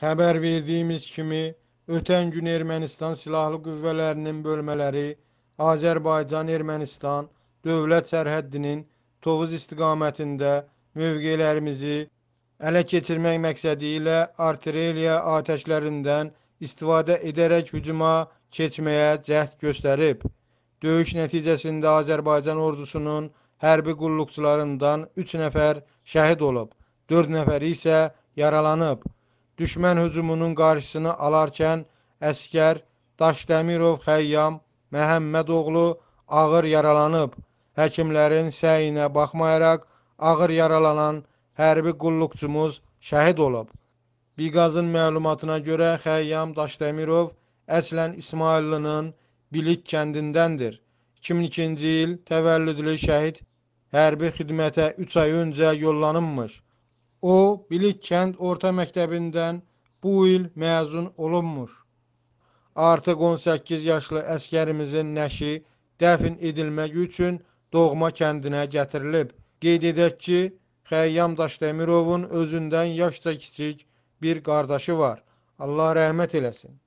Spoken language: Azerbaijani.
Xəbər verdiyimiz kimi, ötən gün Ermənistan silahlı qüvvələrinin bölmələri Azərbaycan-Ermənistan dövlət sərhəddinin Tovuz istiqamətində mövqelərimizi ələ keçirmək məqsədi ilə artilleriya atəşlərindən istifadə edərək hücuma keçməyə cəhd göstərib. Döyüş nəticəsində Azərbaycan ordusunun hərbi qulluqçularından 3 nəfər şəhid olub, 4 nəfəri isə yaralanıb düşmən hücumunun qarşısını alarkən əskər Daşdəmirov Xəyyam Məhəmmədoğlu ağır yaralanıb. Həkimlərin səyinə baxmayaraq ağır yaralanan hərbi qulluqçumuz şəhid olub. Biqazın məlumatına görə Xəyyam Daşdəmirov əslən İsmaillinin Bilik kəndindəndir. 2002-ci il təvəllüdlü şəhid hərbi xidmətə 3 ay öncə yollanılmış. O, Bilik kənd orta məktəbindən bu il məzun olunmur. Artıq 18 yaşlı əskərimizin nəşi dəfin edilmək üçün doğma kəndinə gətirilib. Qeyd edək ki, Xəyyam Daşdəmirovun özündən yaşca kiçik bir qardaşı var. Allah rəhmət eləsin.